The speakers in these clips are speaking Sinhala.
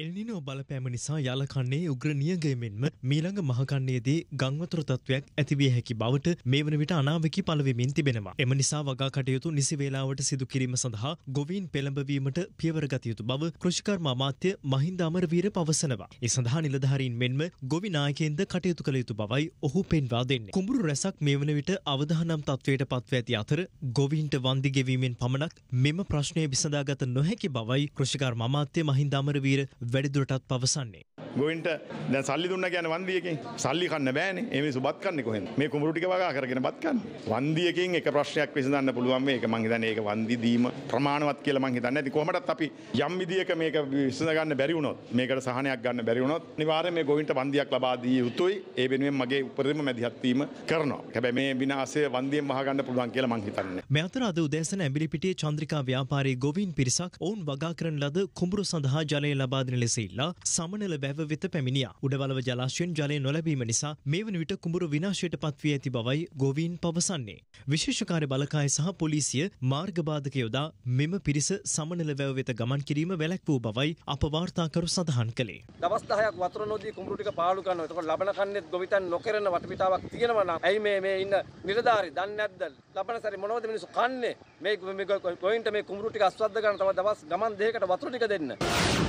එල්නිනෝ බලපෑම නිසා යාලකන්නේ උග්‍ර නියගයමෙන්ම මීළඟ මහකන්නේදී ගංවතුර තත්ත්වයක් ඇතිවිය හැකි බවට මේ වන විට අනාවකි පලවෙමින් තිබෙනවා. එම නිසා වගා කටයුතු නිසි වේලාවට සිදු කිරීම සඳහා ගොවීන් පෙළඹවීමට පියවර ගත යුතු බව කෘෂිකර්ම අමාත්‍ය මහින්ද අමරවීර පවසනවා. ඒ සඳහා නිලධාරීන් මෙන්ම ගොවි නායකයෙන්ද කටයුතු කළ යුතු බවයි ඔහු පෙන්වා දෙන්නේ. කුඹුරු රැසක් මේ වන විට අවදානම් තත්ත්වයට පත්ව ඇති අතර ගොවීන්ට වන්දි ගෙවීමෙන් පමණක් මෙම ප්‍රශ්නය විසඳාගත නොහැකි බවයි කෘෂිකර්ම අමාත්‍ය මහින්ද අමරවීර වැඩිදුරටත් පවසන්නේ. ගොවින්ට දැන් සල්ලි දුන්න කියන වන්දියකින් සල්ලි කන්න බෑනේ. ඒ මිනිස්සු බත් කන්නේ කොහෙන්ද? මේ කුඹුරු ටික වගා කරගෙන බත් කන්නේ. වන්දියකින් එක ප්‍රශ්නයක් විසඳන්න පුළුවන් මේක මං හිතන්නේ ඒක වන්දි දීම ප්‍රමාණවත් කියලා මං හිතන්නේ නැති. කොහොමදත් අපි යම් විදියක මේක විසඳ ගන්න බැරි වුණොත් මේකට සහනයක් ගන්න බැරි වුණොත් අනිවාර්යයෙන් මේ ගොවින්ට වන්දියක් ලබා දිය යුතුයි. ඒ වෙනුවෙන් මගේ උපරිම මැදිහත් වීම කරනවා. හැබැයි මේ විනාශය වන්දියෙන් වහ ගන්න පුළුවන් කියලා මං හිතන්නේ. මේ අතර අද උදෑසන ඇඹිලිපිටියේ චන්ද්‍රිකා ව්‍යාපාරී ගොවින් පිරිසක් ඔවුන් වගා කරන ලද කුඹුරු සඳහා ජලය ලබා දෙන ලෙස ඉල්ලා සමනල බැ රැව වෙත පැමිණියා. උඩවලව ජලාශයෙන් ජලය නොලැබීම නිසා මේ වන විට කුඹුරු විනාශයට පත්වී ඇති බවයි ගොවීන් පවසන්නේ. විශේෂකාර බලකාය සහ පොලිසිය මාර්ගබාධක යොදා මෙම පිරිස සමනල වැව වෙත ගමන් කිරීම වැළැක්වූ බවයි අප වාර්තාකරු සඳහන් කළේ. දවස් 10ක් වතුර නොදී කුඹුරු ටික පාළු කරනවා. එතකොට ලබන කන්නේත් ගොවිතැන් නොකරන වටපිටාවක් තියෙනවා නම් ඇයි මේ මේ ඉන්න නිලධාරි දන්නේ නැද්ද? ලබන සැරේ මොනවද මිනිස්සු කන්නේ? මේ මේ ගොයින්ට මේ කුඹුරු ටික අස්වද්ද ගන්න තව දවස් ගමන් දෙකකට වතුර ටික දෙන්න.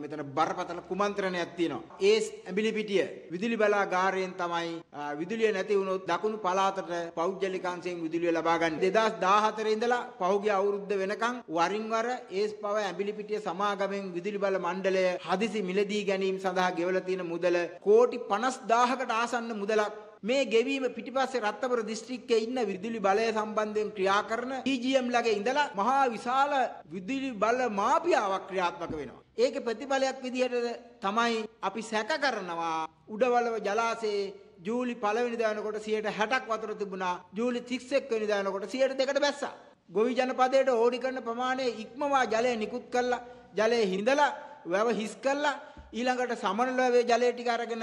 තියෙනවා මෙතන බරපතල කුමන්ත්‍රණයක් තියෙනවා. ඒ ඇඹිලි පිටිය විදුලි බලාගාරයෙන් තමයි විදුලිය නැති වුණොත් දකුණු පළාතට පෞද්ගලික අංශයෙන් විදුලිය ලබා ගන්න. 2014 ඉඳලා පහුගිය අවුරුද්ද වෙනකන් වරින් වර ඒස් පව ඇඹිලි පිටිය සමාගමෙන් විදුලි බල මණ්ඩලය හදිසි මිලදී ගැනීම සඳහා ගෙවලා තියෙන මුදල කෝටි 50000කට ආසන්න මුදලක් මේ ගෙවීම පිටිපස්සේ රත්නපුර දිස්ත්‍රික්කයේ ඉන්න විදුලි බලය සම්බන්ධයෙන් ක්‍රියා කරන DGM e ළඟ ඉඳලා මහා විශාල විදුලි බල මාපියාවක් ක්‍රියාත්මක වෙනවා. ඒකේ ප්‍රතිඵලයක් විදිහට තමයි අපි සැක කරනවා උඩවලව ජලාශයේ ජූලි පළවෙනි දානකොට 160ක් වතුර තිබුණා. ජූලි 31 වෙනි දානකොට 102කට බැස්සා. ගොවි ජනපදයට ඕඩි කරන ප්‍රමාණය ඉක්මවා ජලය නිකුත් කළා. ජලය හිඳලා වැව හිස් කළා. ඊළඟට සමනලවේ ජලය ටික අරගෙන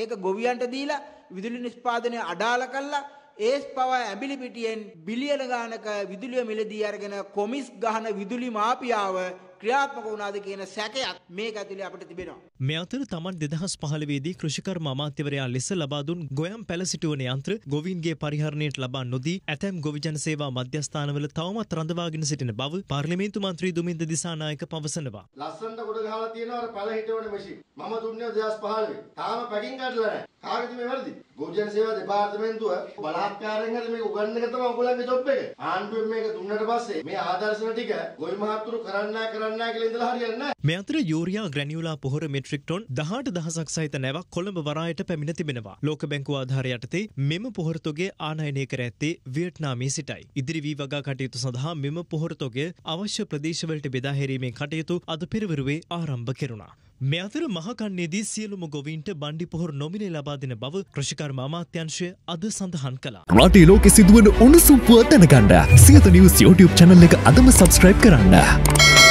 ඒක ගොවියන්ට දීලා විදුලි නිෂ්පාදනය අඩාල කළා ඒස් පවා ඇඹිලි පිටියෙන් බිලියන ගානක විදුලිය මිලදී අරගෙන කොමිස් ගහන විදුලි මාපියාව ක්‍රියාත්මක වුණාද කියන සැකයක් මේක ඇතුළේ අපිට තිබෙනවා. මේ අතර තමන් 2015 දී කෘෂිකර්ම අමාත්‍යවරයා ලෙස ලබා දුන් ගොයම් පැල සිටුවන යන්ත්‍ර ගොවීන්ගේ පරිහරණයට ලබා නොදී ඇතැම් ගොවිජන සේවා මධ්‍යස්ථානවල තවමත් රඳවාගෙන සිටින බව පාර්ලිමේන්තු මන්ත්‍රී දුමින්ද දිසානායක පවසනවා. ලස්සනට කොට ගහලා තියෙනවා අර පැල හිටවන මැෂින්. මම දුන්නේ 2015. තාම පැකින් කඩලා නැහැ. කාගෙද මේ වැරදි? ගොවිජන සේවා දෙපාර්තමේන්තුව බලහත්කාරයෙන් හරි මේක උගන්වන්න තමයි උගලන්ගේ ජොබ් එක. ආණ්ඩුවෙන් මේක දුන්නට පස්සේ මේ ආදර්ශන ටික ගොවි මහත්තුරු කරන්නා කරන්න කරන්නේ නැහැ කියලා ඉඳලා හරියන්නේ නැහැ. මේ අතර යූරියා ග්‍රැනියුලා පොහොර මෙට්‍රික් ටොන් 18000ක් සහිත නැවක් කොළඹ වරායට පැමිණ තිබෙනවා. ලෝක බැංකුව ආධාර යටතේ මෙම පොහොරතොගේ ආනයනය කර ඇත්තේ වියට්නාමයේ සිටයි. ඉදිරි වී වගා කටයුතු සඳහා මෙම පොහොරතොගේ අවශ්‍ය ප්‍රදේශවලට බෙදා හැරීමේ කටයුතු අද පෙරවරුවේ ආරම්භ කෙරුණා. මේ අතර මහකන්නේදී සියලුම ගොවීන්ට බණ්ඩි පොහොර නොමිනේ ලබා දෙන බව කෘෂිකර්ම අමාත්‍යංශය අද සඳහන් කළා. රටේ ලෝකෙ සිදුවන උණුසුම් පුව දැනගන්න සියත නිවුස් YouTube channel එක අදම subscribe කරන්න.